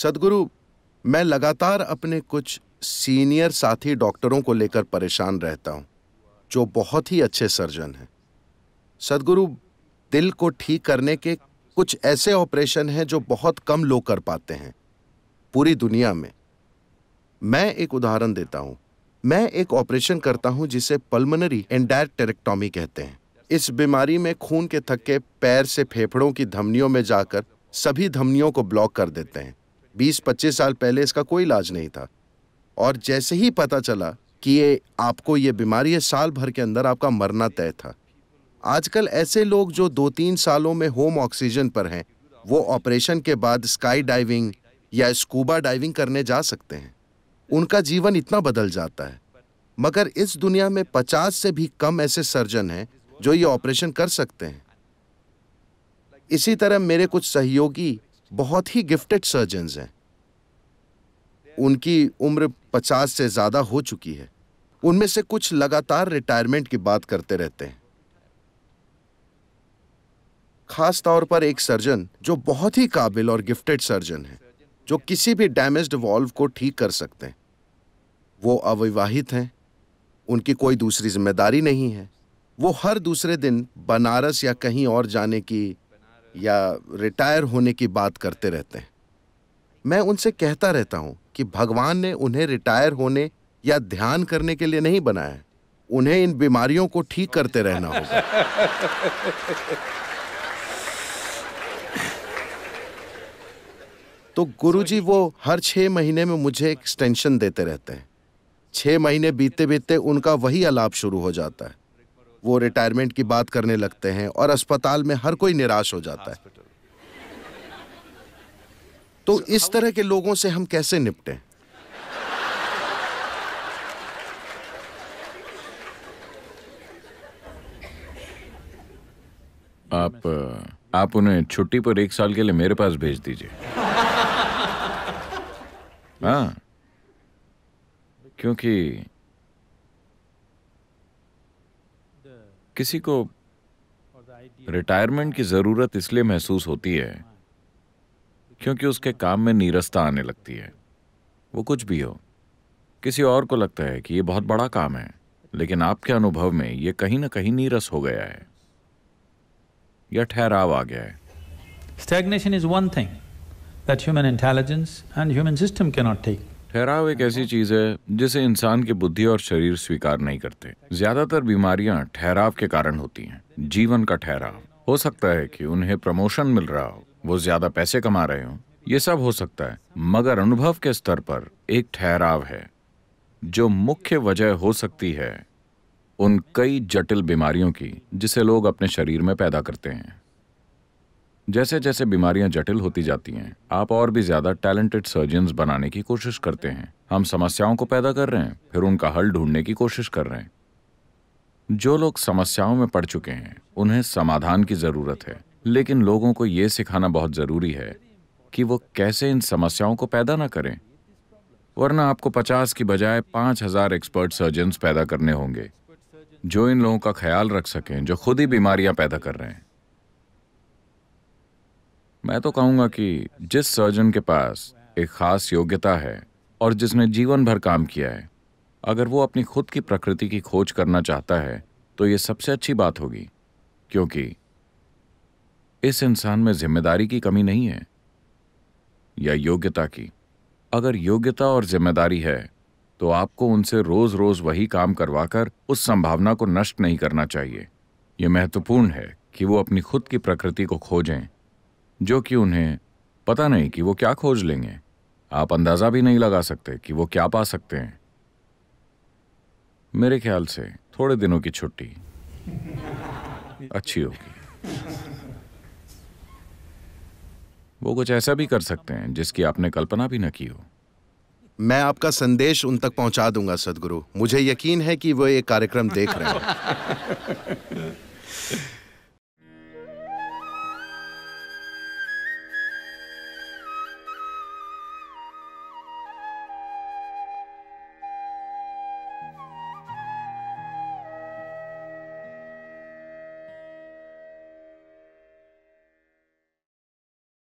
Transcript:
सदगुरु मैं लगातार अपने कुछ सीनियर साथी डॉक्टरों को लेकर परेशान रहता हूँ जो बहुत ही अच्छे सर्जन हैं सदगुरु दिल को ठीक करने के कुछ ऐसे ऑपरेशन हैं जो बहुत कम लोग कर पाते हैं पूरी दुनिया में मैं एक उदाहरण देता हूँ मैं एक ऑपरेशन करता हूँ जिसे पल्मनरी एंडायर टेरेक्टॉमी कहते हैं इस बीमारी में खून के थक्के पैर से फेफड़ों की धमनियों में जाकर सभी धमनियों को ब्लॉक कर देते हैं बीस पच्चीस साल पहले इसका कोई इलाज नहीं था और जैसे ही पता चला कि ये आपको ये बीमारी है साल भर के अंदर आपका मरना तय था आजकल ऐसे लोग जो दो तीन सालों में होम ऑक्सीजन पर हैं वो ऑपरेशन के बाद स्काई डाइविंग या स्कूबा डाइविंग करने जा सकते हैं उनका जीवन इतना बदल जाता है मगर इस दुनिया में पचास से भी कम ऐसे सर्जन हैं जो ये ऑपरेशन कर सकते हैं इसी तरह मेरे कुछ सहयोगी बहुत ही गिफ्टेड सर्जन हैं उनकी उम्र पचास से ज़्यादा हो चुकी है उनमें से कुछ लगातार रिटायरमेंट की बात करते रहते हैं खास तौर पर एक सर्जन जो बहुत ही काबिल और गिफ्टेड सर्जन है जो किसी भी डैमेज्ड वॉल्व को ठीक कर सकते हैं वो अविवाहित हैं उनकी कोई दूसरी जिम्मेदारी नहीं है वो हर दूसरे दिन बनारस या कहीं और जाने की या रिटायर होने की बात करते रहते हैं मैं उनसे कहता रहता हूं कि भगवान ने उन्हें रिटायर होने या ध्यान करने के लिए नहीं बनाया है उन्हें इन बीमारियों को ठीक करते रहना होगा तो गुरुजी वो हर छह महीने में मुझे एक्सटेंशन देते रहते हैं छह महीने बीतते बीतते उनका वही अलाप शुरू हो जाता है वो रिटायरमेंट की बात करने लगते हैं और अस्पताल में हर कोई निराश हो जाता है तो इस तरह के लोगों से हम कैसे निपटे आप uh, आप उन्हें छुट्टी पर एक साल के लिए मेरे पास भेज दीजिए हाँ क्योंकि किसी को रिटायरमेंट की ज़रूरत इसलिए महसूस होती है क्योंकि उसके काम में नीरसता आने लगती है वो कुछ भी हो किसी और को लगता है कि ये बहुत बड़ा काम है लेकिन आपके अनुभव में ये कहीं ना कहीं नीरस हो गया है या ठहराव आ गया है stagnation is one thing that human intelligence and human system can not take ठहराव एक ऐसी चीज है जिसे इंसान की बुद्धि और शरीर स्वीकार नहीं करते ज्यादातर बीमारियां ठहराव के कारण होती हैं जीवन का ठहराव हो सकता है कि उन्हें प्रमोशन मिल रहा हो वो ज्यादा पैसे कमा रहे हो ये सब हो सकता है मगर अनुभव के स्तर पर एक ठहराव है जो मुख्य वजह हो सकती है उन कई जटिल बीमारियों की जिसे लोग अपने शरीर में पैदा करते हैं जैसे जैसे बीमारियां जटिल होती जाती हैं आप और भी ज्यादा टैलेंटेड सर्जन बनाने की कोशिश करते हैं हम समस्याओं को पैदा कर रहे हैं फिर उनका हल ढूंढने की कोशिश कर रहे हैं जो लोग समस्याओं में पड़ चुके हैं उन्हें समाधान की जरूरत है लेकिन लोगों को ये सिखाना बहुत ज़रूरी है कि वो कैसे इन समस्याओं को पैदा ना करें वरना आपको 50 की बजाय 5000 एक्सपर्ट सर्जन्स पैदा करने होंगे जो इन लोगों का ख्याल रख सकें जो खुद ही बीमारियां पैदा कर रहे हैं मैं तो कहूंगा कि जिस सर्जन के पास एक खास योग्यता है और जिसने जीवन भर काम किया है अगर वो अपनी खुद की प्रकृति की खोज करना चाहता है तो ये सबसे अच्छी बात होगी क्योंकि इस इंसान में जिम्मेदारी की कमी नहीं है या योग्यता की अगर योग्यता और जिम्मेदारी है तो आपको उनसे रोज रोज वही काम करवाकर उस संभावना को नष्ट नहीं करना चाहिए यह महत्वपूर्ण है कि वो अपनी खुद की प्रकृति को खोजें जो कि उन्हें पता नहीं कि वो क्या खोज लेंगे आप अंदाज़ा भी नहीं लगा सकते कि वो क्या पा सकते हैं मेरे ख्याल से थोड़े दिनों की छुट्टी अच्छी होगी वो कुछ ऐसा भी कर सकते हैं जिसकी आपने कल्पना भी न की हो मैं आपका संदेश उन तक पहुंचा दूंगा सदगुरु मुझे यकीन है कि वो ये कार्यक्रम देख रहे हैं